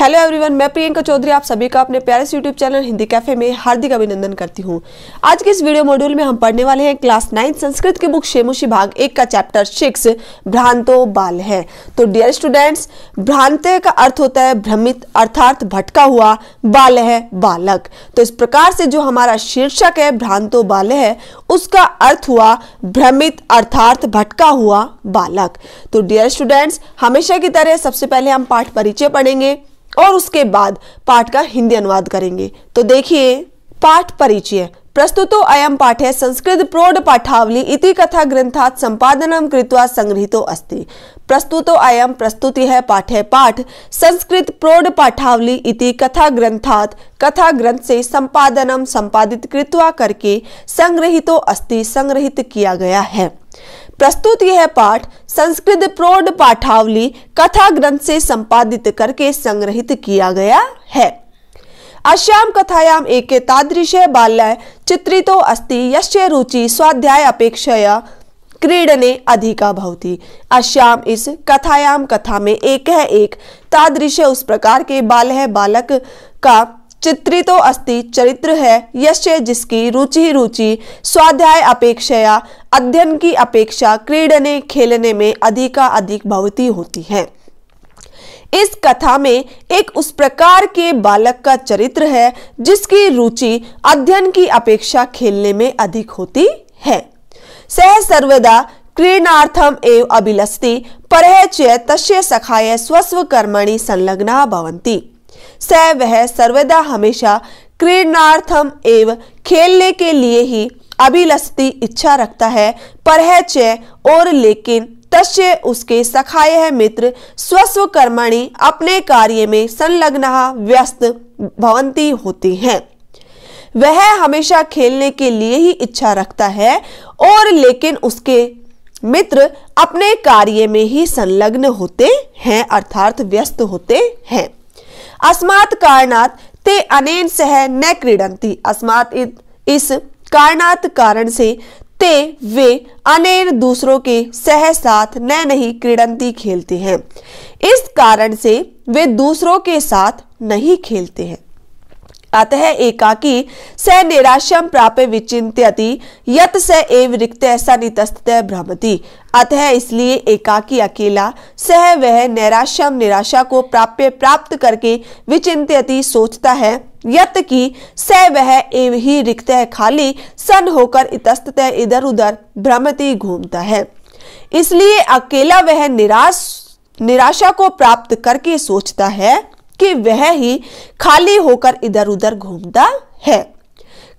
hello everyone मैं प्रियंका चौधरी आप सभी का अपने प्यारे यूट्यूब चैनल हिंदी कैफे में हार्दिक अभिनंदन करती हूँ आज के इस वीडियो मॉड्यूल में हम पढ़ने वाले हैं क्लास नाइन संस्कृत के बुक शेमुशी भाग एक का चैप्टर सिक्स भ्रांतो बाल है तो डियर स्टूडेंट्स भ्रांत का अर्थ होता है भ्रमित अर्थात भटका हुआ बाल है बालक तो इस प्रकार से जो हमारा शीर्षक है भ्रांतो बाल है उसका अर्थ हुआ भ्रमित अर्थात भटका हुआ बालक तो डियर स्टूडेंट्स हमेशा की तरह सबसे पहले हम पाठ परिचय पढ़ेंगे और उसके बाद पाठ का हिंदी अनुवाद करेंगे तो देखिए पाठ परिचय प्रस्तुतो अयम है संस्कृत प्रौढ़ पाठावली इति कथा ग्रंथात संपादनम कृत्वा संग्रहितो अस्ति प्रस्तुतो अयम प्रस्तुति है है पाठ संस्कृत प्रौढ़ पाठावली इति कथा ग्रंथात कथा ग्रंथ से संपादनम संपादित कृत्वा करके संग्रहितो अस्ति संग्रहित किया गया है प्रस्तुत यह पाठ संस्कृत प्रौढ़ पाठावली कथा ग्रंथ से संपादित करके संग्रहित किया गया है अश्याम कथायाम बाल्य चित्रित तो अस्ति यस्य रुचि स्वाध्याय अपेक्षा क्रीडने अधिका भवती अश्याम इस कथायाम कथा में एक है एक तादृश उस प्रकार के बाल है बालक का तो अस्ति चरित्र है यश्य जिसकी रुचि रुचि स्वाध्याय अपेक्षया अध्ययन की अपेक्षा क्रीडने खेलने में अधिका अधिक भवती होती है इस कथा में एक उस प्रकार के बालक का चरित्र है जिसकी रुचि अध्ययन की अपेक्षा खेलने में अधिक होती है सह सर्वदा क्रीणार्थम एव अभिलस्ति परह चय तस्य सखाय स्वस्व कर्मणि संलग्ना भवंती स वह सर्वदा हमेशा क्रीडनार्थम एवं खेलने के लिए ही अभिलसती इच्छा रखता है पर है च और लेकिन तस्य उसके सखाय है मित्र स्वस्व कर्मणि अपने कार्य में संलग्न व्यस्त भवंती होती हैं वह हमेशा खेलने के लिए ही इच्छा रखता है और लेकिन उसके मित्र अपने कार्य में ही संलग्न होते हैं अर्थात व्यस्त होते हैं अस्मात् कारणात् ते अनेन सह न क्रीडंती अस्मात् इस कारणात् कारण से ते वे अनेन दूसरों के सह साथ न नहीं क्रीडंती खेलते हैं इस कारण से वे दूसरों के साथ नहीं खेलते हैं अतः एकाकी स निराशम प्राप्य विचिन्त्यति यत स एव रिक्त ऐसा नितस्त भ्रमति अतः इसलिए एकाकी अकेला सह वह नैराश्यम निराशा को प्राप्य प्राप्त करके विचिन्त्यति सोचता है यत की स वह एव ही रिक्त खाली सन होकर इतस्त इधर उधर भ्रमति घूमता है इसलिए अकेला वह निराश निराशा को प्राप्त करके सोचता है कि वह ही खाली होकर इधर उधर घूमता है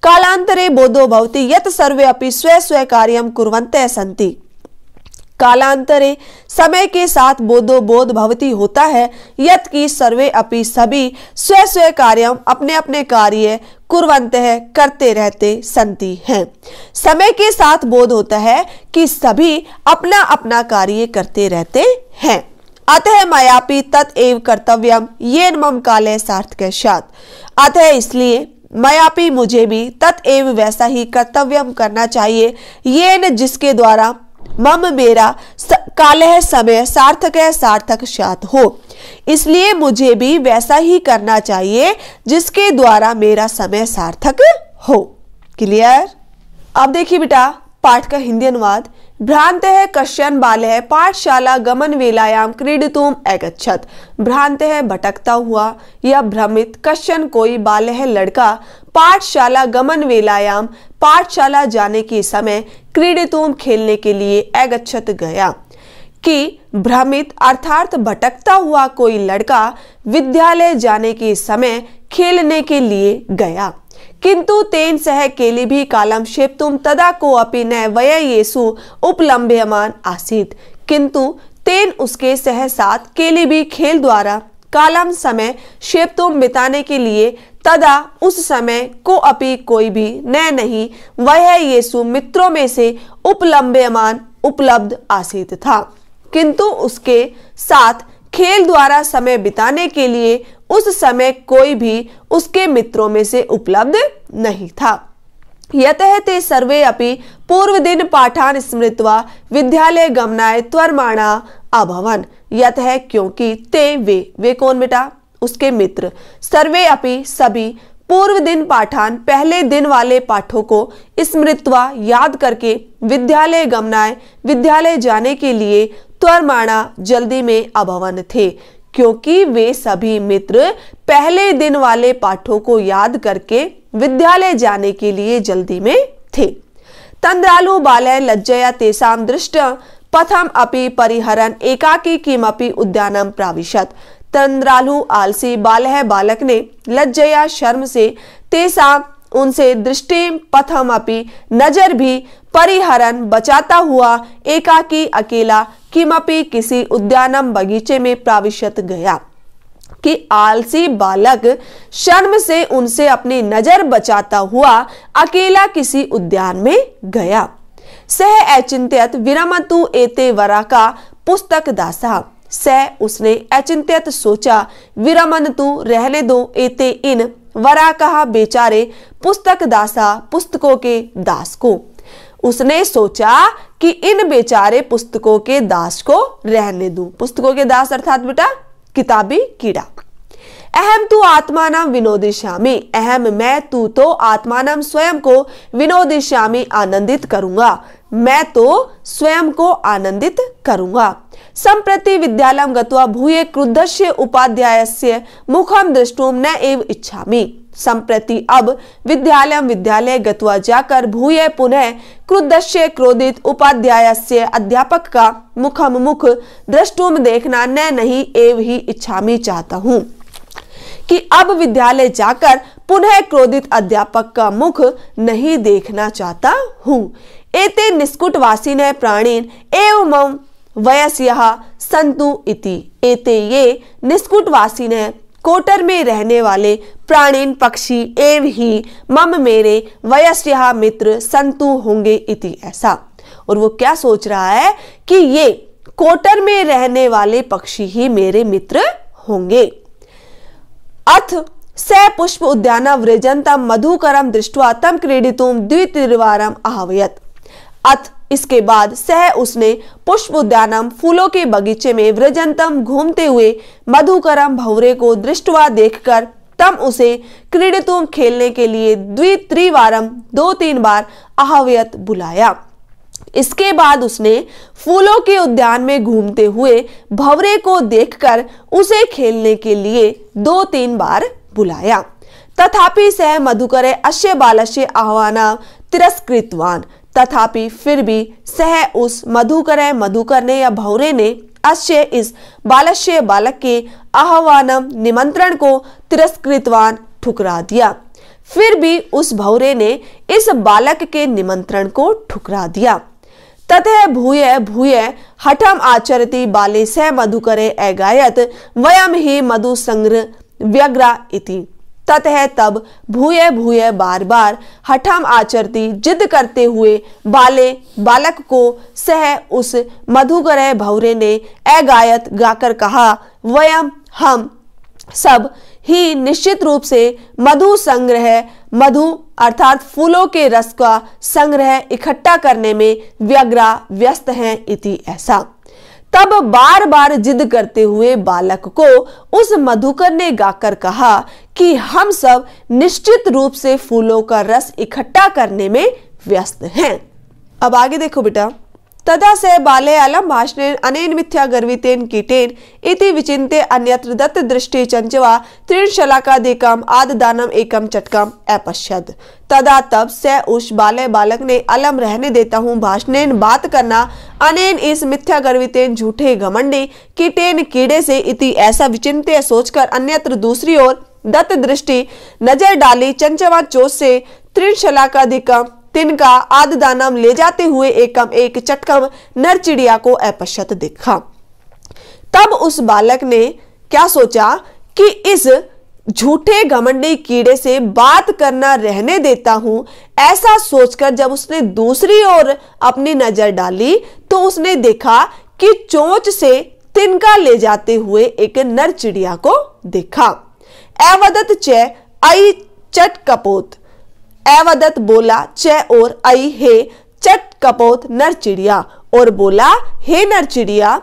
कालांतरे बोधो भवती यत सर्वे अपि स्व स्व कार्य कुरवंते सन्ति कालांतरे समय के साथ बोधो बोध भवती होता है यत की सर्वे अपि सभी स्व स्व कार्य अपने अपने कार्य कुरवंत है करते रहते सन्ति हैं समय के साथ बोध होता है कि सभी अपना अपना कार्य करते रहते हैं अतः मायापी तत एव कर्तव्यम ये मम काले सात अतः इसलिए मायापी मुझे भी तत एव वैसा ही कर्तव्यम करना चाहिए ये न जिसके द्वारा मम मेरा काल है समय सार्थक है सार्थक शात हो इसलिए मुझे भी वैसा ही करना चाहिए जिसके द्वारा मेरा समय सार्थक हो क्लियर अब देखिए बेटा पाठ का हिंदी अनुवाद भ्रांत है कश्यन बाल है पाठशाला गमन वेलायाम गमनवेलायां अगछत भ्रांत है भटकता हुआ या भ्रमित कश्चन कोई बाल है लड़का पाठशाला गमन वेलायाम पाठशाला जाने के समय क्रीडितुम खेलने के लिए अगछत गया कि भ्रमित अर्थात भटकता हुआ कोई लड़का विद्यालय जाने के समय खेलने के लिए गया किंतु तेन सह भी कालम क्षेप्तुं तदा कोऽपि न ये उपलम्भ्यमान आसीत किंतु तेन उसके सह साथ भी खेल द्वारा कालम समय क्षेप्तुम बिताने के लिए तदा उस समय को अपि कोई भी न नहीं वह ये मित्रों में से उपलम्ब्यमान उपलब्ध आसीत था किंतु उसके साथ खेल द्वारा समय बिताने के लिए उस समय कोई भी उसके मित्रों में से उपलब्ध नहीं था यतः ते सर्वे पूर्व दिन पाठान स्मृत्वा विद्यालय गमनाय त्वरमाणा अभवन यत है क्योंकि ते वे वे कौन बेटा उसके मित्र सर्वे अपि सभी पूर्व दिन पाठान पहले दिन वाले पाठों को स्मृत्वा याद करके विद्यालय गमनाय विद्यालय जाने के लिए त्वरमाणा जल्दी में अभवन थे क्योंकि वे सभी मित्र पहले दिन वाले पाठों को याद करके विद्यालय जाने के लिए जल्दी में थे तंद्रालु बालय लज्जया तेसाम दृष्ट पथम अपि परिहरन एकाकी किमपि उद्यानम प्राविशत तंद्रालु आलसी बालह बालक ने लज्जया शर्म से तेसा उनसे दृष्टि पथम अपि नजर भी परिहरन बचाता हुआ एकाकी अकेला किमपि किसी उद्यानम बगीचे में प्राविशत गया कि आलसी बालक शर्म से उनसे अपनी नजर बचाता हुआ अकेला किसी उद्यान में गया सह अचिंत्यत विरमतु एते वरा का पुस्तक दासा सह उसने अचिंत्यत सोचा विरमन तू रहने दो एते इन वरा कहा बेचारे पुस्तक दासा पुस्तकों के दास को उसने सोचा कि इन बेचारे पुस्तकों के दास को रहने दू पुस्तकों के दास अर्थात बेटा किताबी कीड़ा अहम तू आत्मा नाम विनोदिश्यामी अहम मैं तू तो आत्मा नाम स्वयं को विनोदिश्यामी आनंदित करूंगा मैं तो स्वयं को आनंदित करूंगा संप्रति विद्यालय गत्वा भूये क्रुद्धस्य उपाध्यायस्य मुखम दृष्टुम न एव इच्छामी संप्रति अब विद्यालय विद्यालय गत्वा जाकर भूय पुनः क्रुदश्य क्रोधित से अध्यापक का मुखम मुख दृष्टुम देखना न नहीं एव ही इच्छामी चाहता हूँ कि अब विद्यालय जाकर पुनः क्रोधित अध्यापक का मुख नहीं देखना चाहता हूँ एते ने प्राणीन एवं वयस संतु इति एते ये निस्कुटवासीन कोटर में रहने वाले प्राणीन पक्षी एव ही मम मेरे वयस्या मित्र संतु होंगे इति ऐसा और वो क्या सोच रहा है कि ये कोटर में रहने वाले पक्षी ही मेरे मित्र होंगे अथ स पुष्प उद्यान वृजन मधुकरम दृष्टवा तम क्रीडितुम द्वितीय आहवयत अथ इसके बाद सह उसने पुष्प उद्यानम फूलों के बगीचे में व्रजंतम घूमते हुए मधुकरम भवरे को दृष्टवा देखकर तम उसे क्रीडतुम खेलने के लिए द्वित्रिवारम दो तीन बार आहव्यत बुलाया इसके बाद उसने फूलों के उद्यान में घूमते हुए भवरे को देखकर उसे खेलने के लिए दो तीन बार बुलाया तथापि सह मधुकरे अश्य बालश्य आह्वाना तिरस्कृतवान तथापि फिर भी सह उस मधुकर मधुकर ने या भौरे ने अश्य इस बालश्य बालक के आह्वानम निमंत्रण को तिरस्कृतवान ठुकरा दिया फिर भी उस भौरे ने इस बालक के निमंत्रण को ठुकरा दिया तथे भूय भूय हठम आचरति बाले स मधुकरे अगायत वयम ही मधु संग्र व्यग्रा इति ततः तब भूय भूय बार बार हठम आचरती जिद करते हुए बाले बालक को सह उस मधुग्रह भौरे ने अगायत गाकर कहा वयम हम सब ही निश्चित रूप से मधु संग्रह मधु अर्थात फूलों के रस का संग्रह इकट्ठा करने में व्यग्रा व्यस्त हैं इति ऐसा तब बार बार जिद करते हुए बालक को उस मधुकर ने गाकर कहा कि हम सब निश्चित रूप से फूलों का रस इकट्ठा करने में व्यस्त हैं अब आगे देखो बेटा तदा से बाले अलम भाषण अनेन मिथ्या गर्वितेन कीटेन इति विचिन्ते अन्यत्र दत्त दृष्टि चंचवा त्रिशलाकादिकम आद दानम एकम चटकम अपश्यद तदा तब से उस बाले बालक ने अलम रहने देता हूँ भाषणेन बात करना अनेन इस मिथ्या गर्वितेन झूठे घमंडी कीटेन कीड़े से इति ऐसा विचिन्त्य सोचकर अन्यत्र दूसरी ओर दत्त दृष्टि नजर डाली चंचवा चोट से त्रिशला का अधिकम तिनका आद दानम ले जाते हुए एकम एक चटकम नर चिड़िया को अपश्यत दिखा तब उस बालक ने क्या सोचा कि इस झूठे घमंडी कीड़े से बात करना रहने देता हूं ऐसा सोचकर जब उसने दूसरी ओर अपनी नजर डाली तो उसने देखा कि चोंच से तिनका ले जाते हुए एक नर चिड़िया को देखा एवदत चे आई चट कपोत एवदत बोला चे और आई हे चट कपोत नर चिड़िया और बोला हे नर चिड़िया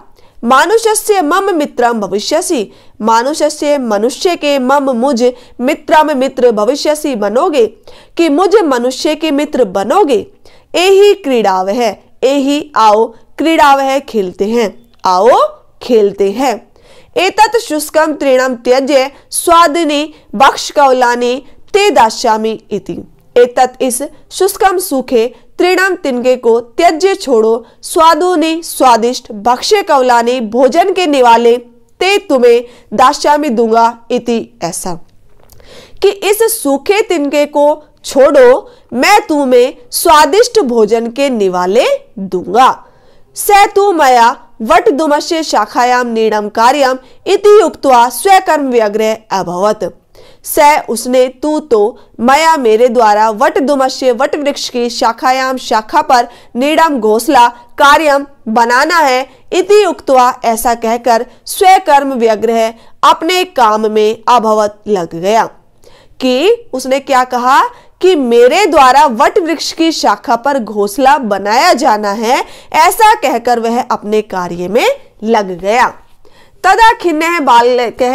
मानुष्य मम मित्रम भविष्यसि मानुष्य मनुष्य के मम मुझ मित्रम मित्र भविष्यसि बनोगे कि मुझ मनुष्य के मित्र बनोगे यही क्रीड़ा वह यही आओ क्रीड़ा वह खेलते हैं आओ खेलते हैं एतत् शुष्कं तृणं त्यज्य स्वादिनी स्वादिने कौलानी ते दास्यामि इति एतत् इस शुष्कम सूखे तृणम तिनके को त्यज्य छोड़ो स्वादो ने स्वादिष्ट भक्ष्य कवला भोजन के निवाले ते तुम्हें दास्यामि दूंगा इति ऐसा कि इस सूखे तिनके को छोड़ो मैं तुम्हें स्वादिष्ट भोजन के निवाले दूंगा तू मया वट दुमस्य शाखायाम नीणम कार्यम इति उक्त्वा स्वकर्म व्यग्रह अभवत स उसने तू तो मया मेरे द्वारा वट दुमस्य वट वृक्ष की शाखायाम शाखा पर नीडम घोसला कार्यम बनाना है इति उक्तवा ऐसा कहकर स्वकर्म व्यग्रह अपने काम में अभवत लग गया कि उसने क्या कहा कि मेरे द्वारा वट वृक्ष की शाखा पर घोसला बनाया जाना है ऐसा कहकर वह अपने कार्य में लग गया तदा खिन्न बाल कह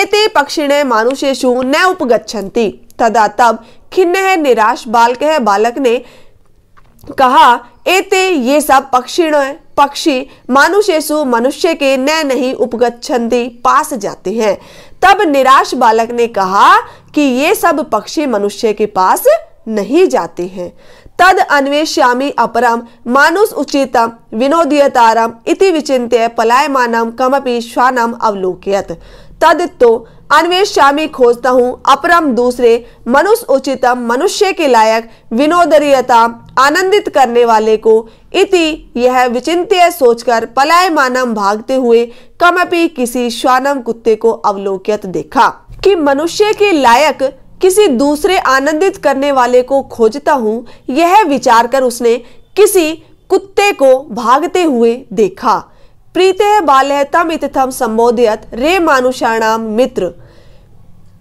एते पक्षिणे मानुषेशु न उपगछन्ति तदा तब खिन्न निराश बाल कह बालक ने कहा एते ये सब पक्षिण पक्षी मानुषेशु मनुष्य के न नहीं उपगछन्ति पास जाते हैं तब निराश बालक ने कहा कि ये सब पक्षी मनुष्य के पास नहीं जाते हैं तद अन्वेष्यामी अपरम मानुष उचितम विनोदियतारम इति विचिन्त्य पलायमानम कमपि श्वानम अवलोकयत तद तो अन्वेष्यामी खोजता हूँ अपरम दूसरे मनुष्य उचितम मनुष्य के लायक विनोदरीयता आनंदित करने वाले को इति यह विचिंत्य सोचकर पलायमानम भागते हुए कमपि किसी श्वानम कुत्ते को अवलोकित देखा कि मनुष्य के लायक किसी दूसरे आनंदित करने वाले को खोजता हूँ यह विचार कर उसने किसी कुत्ते को भागते हुए देखा प्रीत बाल तम इतथम संबोधयत रे मानुषाणाम मित्र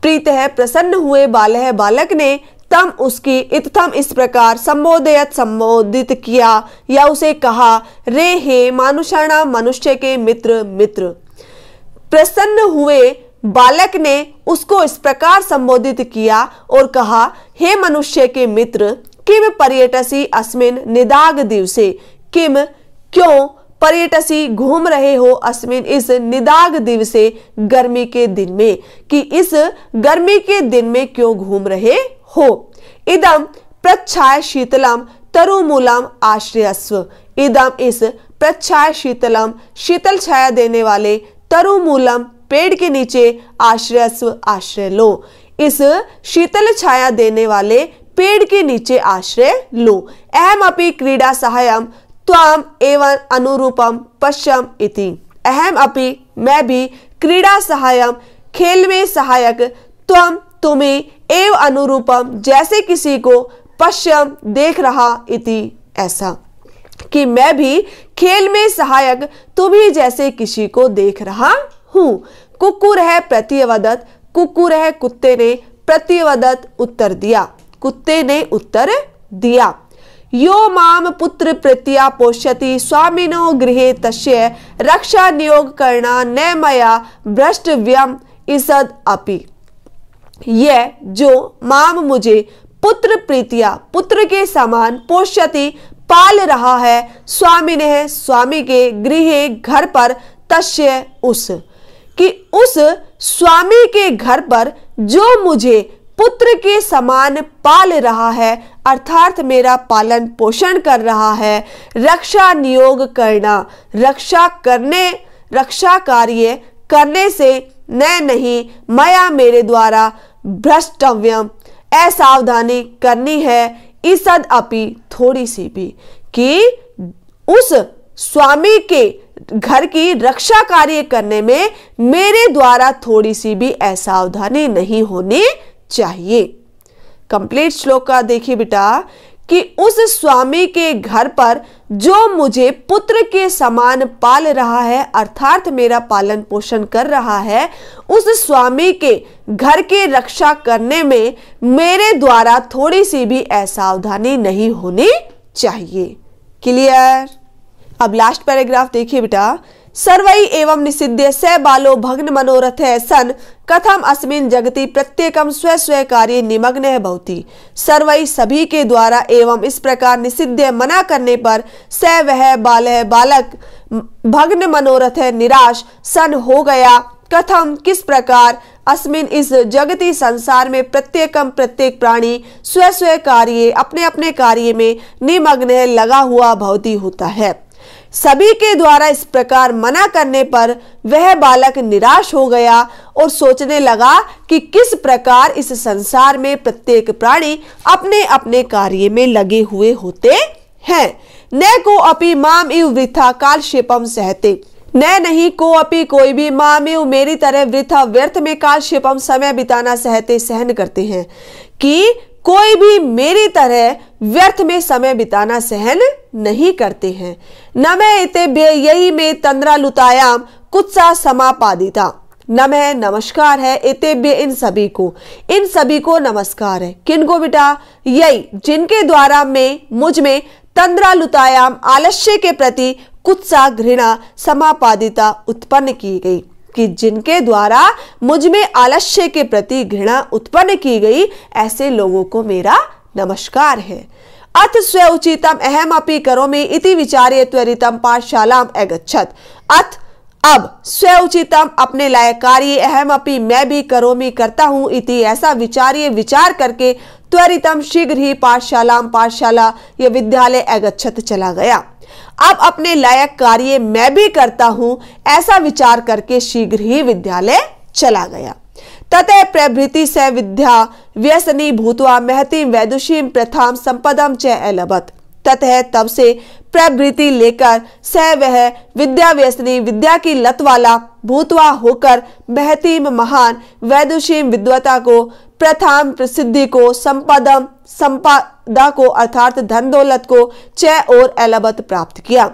प्रीत प्रसन्न हुए बालह बालक ने तम उसकी इतम इस प्रकार संबोधयत संबोधित किया या उसे कहा रे हे मानुषाणा मनुष्य के मित्र मित्र प्रसन्न हुए बालक ने उसको इस प्रकार संबोधित किया और कहा हे मनुष्य के मित्र किम पर्यटसी अस्मिन निदाग दिवसे किम क्यों पर्यटसी घूम रहे हो अस्मिन इस निदाग दिवसे गर्मी के दिन में कि इस गर्मी के दिन में क्यों घूम रहे हो इदम प्रच्छाय शीतलम तरुमूलम आश्रयस्व इदम इस प्रच्छाय शीतलम शीतल छाया देने वाले तरुमूलम पेड़ के नीचे आश्रयस्व आश्रय लो इस शीतल छाया देने वाले पेड़ के नीचे आश्रय लो अहम अपि क्रीडा सहायम त्वाम एवं अनुरूपम पश्यम इति अहम अपि मैं भी क्रीडा सहायम खेल में सहायक त्वम तुम्हें एव अनुरूपम जैसे किसी को पश्यम देख रहा इति ऐसा कि मैं भी खेल में सहायक तुम्हें जैसे किसी को देख रहा हूँ कुकुर है प्रत्यवदत कुकुर है कुत्ते ने प्रत्यवदत उत्तर दिया कुत्ते ने उत्तर दिया यो माम पुत्र प्रत्या पोष्यति स्वामिनो गृह तस्य रक्षा नियोग करना न मया भ्रष्टव्यम इसद अपी यह जो माम मुझे पुत्र प्रीतिया पुत्र के समान पोष्यति पाल रहा है स्वामी ने स्वामी के गृह घर पर तस्य उस कि उस स्वामी के घर पर जो मुझे पुत्र के समान पाल रहा है अर्थात मेरा पालन पोषण कर रहा है रक्षा नियोग करना रक्षा करने रक्षा कार्य करने से न नहीं मया मेरे द्वारा भ्रष्टव्यम असावधानी करनी है ईसद अपि थोड़ी सी भी कि उस स्वामी के घर की रक्षा कार्य करने में मेरे द्वारा थोड़ी सी भी असावधानी नहीं होनी चाहिए कंप्लीट श्लोक का देखिए बेटा कि उस स्वामी के घर पर जो मुझे पुत्र के समान पाल रहा है अर्थात मेरा पालन पोषण कर रहा है उस स्वामी के घर के रक्षा करने में मेरे द्वारा थोड़ी सी भी असावधानी नहीं होनी चाहिए क्लियर अब लास्ट पैराग्राफ देखिए बेटा सर्वै एवं निषिध्य स बालो भग्न मनोरथ सन कथम अस्मिन जगति प्रत्येकम स्व स्व कार्य निमग्न है भवती सर्वई सभी के द्वारा एवं इस प्रकार निषिध्य मना करने पर स वह बाल बालक भग्न मनोरथ निराश सन हो गया कथम किस प्रकार अस्मिन इस जगती संसार में प्रत्येकम प्रत्येक प्राणी स्व स्व कार्य अपने अपने कार्य में निमग्न लगा हुआ भवती होता है सभी के द्वारा इस प्रकार मना करने पर वह बालक निराश हो गया और सोचने लगा कि किस प्रकार इस संसार में प्रत्येक प्राणी अपने अपने कार्य में लगे हुए होते हैं न को अपी माम इव वृथा काल क्षेपम सहते न नहीं को अपी कोई भी मामेव मेरी तरह वृथा व्यर्थ में काल क्षेपम समय बिताना सहते सहन करते हैं कि कोई भी मेरी तरह व्यर्थ में समय बिताना सहन नहीं करते हैं न मैं इतने यही में तंद्रा लुतायाम कुछ सा समापादिता नम है नमस्कार है इतेब्य इन सभी को इन सभी को नमस्कार है किन को बेटा यही जिनके द्वारा मैं मुझ में तंद्रा लुतायाम आलस्य के प्रति कुछ सा घृणा समापादिता उत्पन्न की गई कि जिनके द्वारा मुझ में आलस्य के प्रति घृणा उत्पन्न की गई ऐसे लोगों को मेरा नमस्कार है अथ स्व उचितम अहम करो मे इति विचार्य त्वरितम पाठशालाम अगछत अथ अब स्व उचितम अपने लायक कार्य अहम अपी मैं भी करोमि करता हूँ इति ऐसा विचार्य विचार करके त्वरितम शीघ्र ही पाठशालाम पाठशाला या विद्यालय अगछत चला गया अब अपने लायक कार्य मैं भी करता हूँ ऐसा विचार करके शीघ्र ही विद्यालय चला गया ततः प्रभृति से विद्या व्यसनी भूतवा महतीम वैदुषीम प्रथाम संपदम च अलभत ततः तब से प्रभृति लेकर स वह विद्या व्यसनी विद्या की लत वाला भूतवा होकर महतीम महान वैदुषीम विद्वता को प्रथम प्रसिद्धि को संपदम संपदा को अर्थात धन दौलत को चय और अलबत प्राप्त किया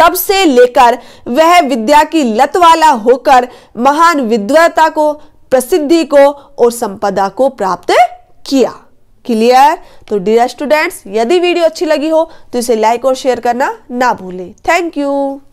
तब से लेकर वह विद्या की लत वाला होकर महान विद्वता को प्रसिद्धि को और संपदा को प्राप्त किया क्लियर तो डियर स्टूडेंट्स यदि वीडियो अच्छी लगी हो तो इसे लाइक और शेयर करना ना भूलें थैंक यू